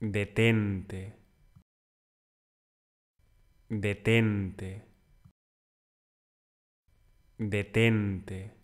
detente, detente, detente.